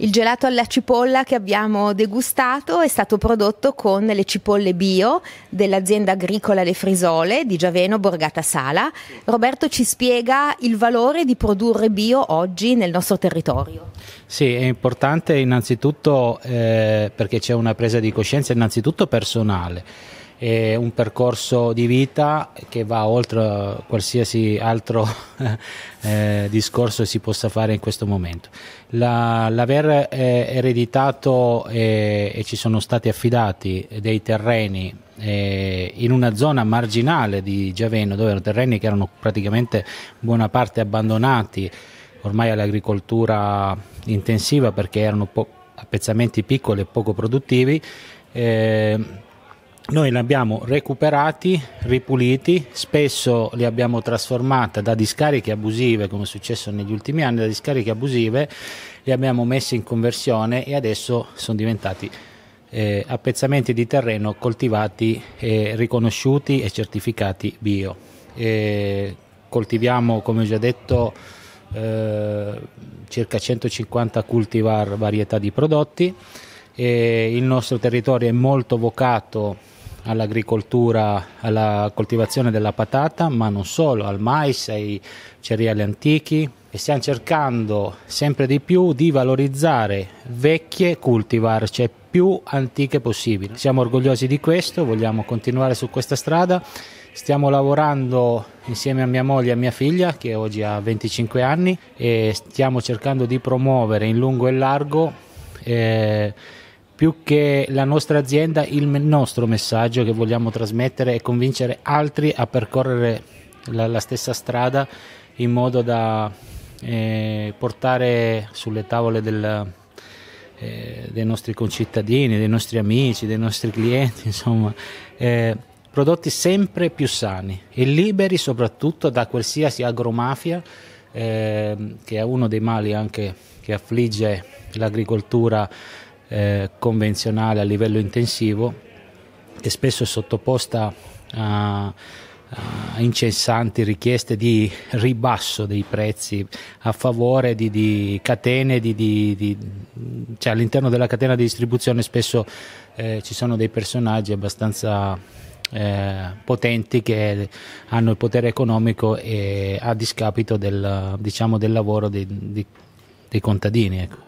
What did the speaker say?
Il gelato alla cipolla che abbiamo degustato è stato prodotto con le cipolle bio dell'azienda agricola Le Frisole di Giaveno Borgata Sala. Roberto ci spiega il valore di produrre bio oggi nel nostro territorio. Sì, è importante innanzitutto eh, perché c'è una presa di coscienza innanzitutto personale è un percorso di vita che va oltre qualsiasi altro eh, discorso si possa fare in questo momento. La, l'aver eh, ereditato eh, e ci sono stati affidati dei terreni eh, in una zona marginale di Giavenno, dove erano terreni che erano praticamente buona parte abbandonati ormai all'agricoltura intensiva perché erano po- appezzamenti piccoli e poco produttivi. Eh, noi li abbiamo recuperati, ripuliti, spesso li abbiamo trasformati da discariche abusive, come è successo negli ultimi anni, da discariche abusive, li abbiamo messi in conversione e adesso sono diventati eh, appezzamenti di terreno coltivati, eh, riconosciuti e certificati bio. E coltiviamo, come ho già detto, eh, circa 150 cultivar varietà di prodotti. E il nostro territorio è molto vocato all'agricoltura, alla coltivazione della patata, ma non solo, al mais, ai cereali antichi e stiamo cercando sempre di più di valorizzare vecchie cultivar, cioè più antiche possibili. Siamo orgogliosi di questo, vogliamo continuare su questa strada. Stiamo lavorando insieme a mia moglie e a mia figlia che oggi ha 25 anni e stiamo cercando di promuovere in lungo e largo eh, più che la nostra azienda, il nostro messaggio che vogliamo trasmettere è convincere altri a percorrere la, la stessa strada in modo da eh, portare sulle tavole del, eh, dei nostri concittadini, dei nostri amici, dei nostri clienti, insomma, eh, prodotti sempre più sani e liberi soprattutto da qualsiasi agromafia, eh, che è uno dei mali anche che affligge l'agricoltura eh, convenzionale a livello intensivo che spesso è sottoposta a incessanti richieste di ribasso dei prezzi a favore di, di catene, di, di, cioè all'interno della catena di distribuzione spesso eh, ci sono dei personaggi abbastanza eh, potenti che hanno il potere economico e a discapito del, diciamo, del lavoro dei, dei contadini. Ecco.